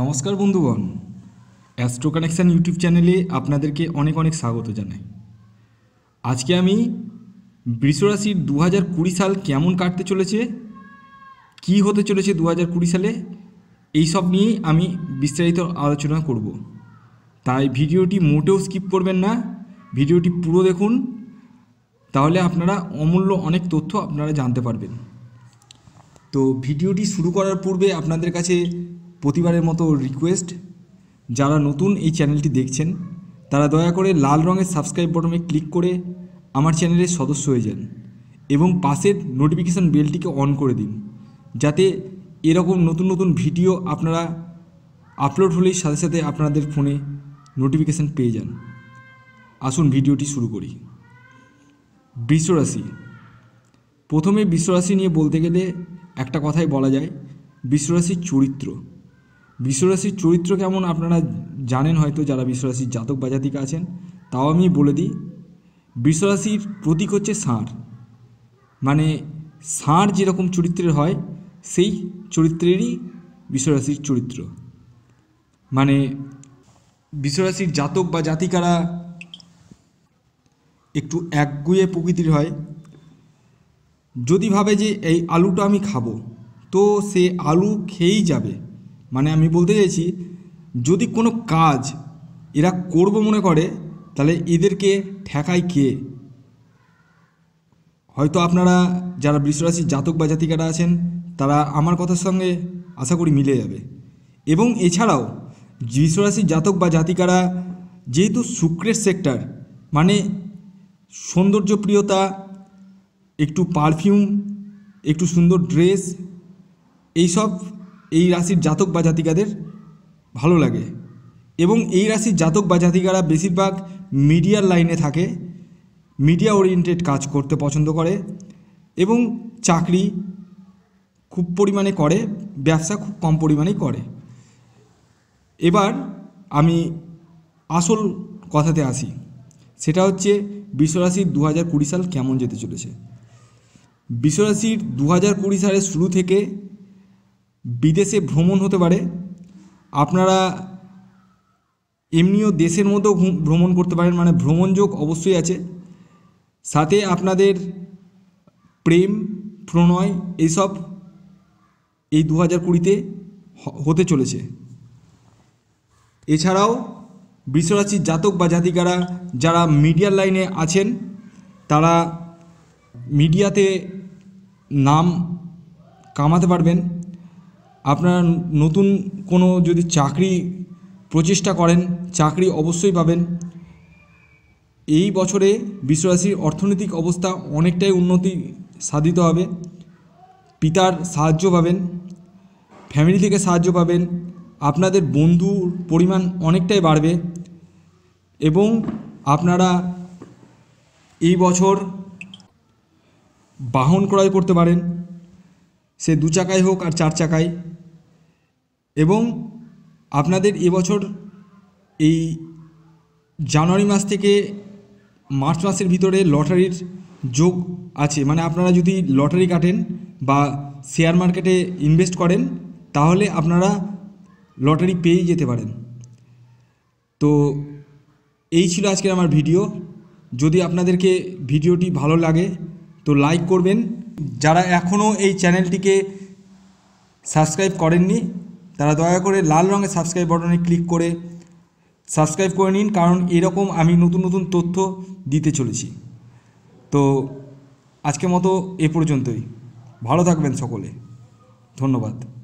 নমস্কার বন্ধুগণ astro connection YouTube চ্যানেলে আপনাদেরকে অনেক অনেক স্বাগত জানাই আজকে আমি বৃষরাশির দু হাজার কুড়ি সাল কেমন কাটতে চলেছে কি হতে চলেছে দু হাজার কুড়ি সালে এই সব নিয়েই আমি বিস্তারিত আলোচনা করব তাই ভিডিওটি মোটেও স্কিপ করবেন না ভিডিওটি পুরো দেখুন তাহলে আপনারা অমূল্য অনেক তথ্য আপনারা জানতে পারবেন তো ভিডিওটি শুরু করার পূর্বে আপনাদের কাছে প্রতিবারের মতো রিকোয়েস্ট যারা নতুন এই চ্যানেলটি দেখছেন তারা দয়া করে লাল রঙের সাবস্ক্রাইব বটনে ক্লিক করে আমার চ্যানেলের সদস্য হয়ে যান এবং পাশের নোটিফিকেশান বেলটিকে অন করে দিন যাতে এরকম নতুন নতুন ভিডিও আপনারা আপলোড হলেই সাথে সাথে আপনাদের ফোনে নোটিফিকেশান পেয়ে যান আসুন ভিডিওটি শুরু করি বিশ্বরাশি প্রথমে বিশ্বরাশি নিয়ে বলতে গেলে একটা কথাই বলা যায় বিশ্বরাশির চরিত্র বিশ্বরাশির চরিত্র কেমন আপনারা জানেন হয়তো যারা বিশ্বরাশির জাতক বা জাতিকা আছেন তাও আমি বলে দিই বিশ্বরাশির প্রতীক হচ্ছে ষাঁড় মানে ষাঁড় যেরকম চরিত্রের হয় সেই চরিত্রেরই বিশ্বরাশির চরিত্র মানে বিশ্বরাশির জাতক বা জাতিকারা একটু একগুয়ে প্রকৃতির হয় যদি ভাবে যে এই আলুটা আমি খাবো তো সে আলু খেয়েই যাবে মানে আমি বলতে চাইছি যদি কোনো কাজ এরা করব মনে করে তাহলে এদেরকে ঠেকায় কে হয়তো আপনারা যারা বৃষ্ণরাশির জাতক বা জাতিকারা আছেন তারা আমার কথার সঙ্গে আশা করি মিলে যাবে এবং এছাড়াও বৃষরাশির জাতক বা জাতিকারা যেহেতু শুক্রের সেক্টর মানে সৌন্দর্যপ্রিয়তা একটু পারফিউম একটু সুন্দর ড্রেস এইসব এই রাশির জাতক বা জাতিকাদের ভালো লাগে এবং এই রাশির জাতক বা জাতিকারা বেশিরভাগ মিডিয়ার লাইনে থাকে মিডিয়া ওরিয়েন্টেড কাজ করতে পছন্দ করে এবং চাকরি খুব পরিমাণে করে ব্যবসা খুব কম পরিমাণেই করে এবার আমি আসল কথাতে আসি সেটা হচ্ছে বিশ্বরাশির দু হাজার কুড়ি সাল কেমন যেতে চলেছে বিশ্বরাশির দু হাজার কুড়ি সালের শুরু থেকে বিদেশে ভ্রমণ হতে পারে আপনারা এমনিও দেশের মধ্যেও ভ্রমণ করতে পারেন মানে ভ্রমণ যোগ অবশ্যই আছে সাথে আপনাদের প্রেম প্রণয় এইসব এই দু হাজার কুড়িতে হতে চলেছে এছাড়াও বিশ্বরাশির জাতক বা জাতিকারা যারা মিডিয়ার লাইনে আছেন তারা মিডিয়াতে নাম কামাতে পারবেন আপনারা নতুন কোনো যদি চাকরি প্রচেষ্টা করেন চাকরি অবশ্যই পাবেন এই বছরে বিশ্বরাশির অর্থনৈতিক অবস্থা অনেকটাই উন্নতি সাধিত হবে পিতার সাহায্য পাবেন ফ্যামিলি থেকে সাহায্য পাবেন আপনাদের বন্ধুর পরিমাণ অনেকটাই বাড়বে এবং আপনারা এই বছর বাহন ক্রয় করতে পারেন সে দু চাকায় হোক আর চার চাকায় এবং আপনাদের এবছর এই জানুয়ারি মাস থেকে মার্চ মাসের ভিতরে লটারির যোগ আছে মানে আপনারা যদি লটারি কাটেন বা শেয়ার মার্কেটে ইনভেস্ট করেন তাহলে আপনারা লটারি পেয়েই যেতে পারেন তো এই ছিল আজকের আমার ভিডিও যদি আপনাদেরকে ভিডিওটি ভালো লাগে তো লাইক করবেন যারা এখনও এই চ্যানেলটিকে সাবস্ক্রাইব করেননি তারা দয়া করে লাল রঙের সাবস্ক্রাইব বাটনে ক্লিক করে সাবস্ক্রাইব করে নিন কারণ এরকম আমি নতুন নতুন তথ্য দিতে চলেছি তো আজকে মতো এ পর্যন্তই ভালো থাকবেন সকলে ধন্যবাদ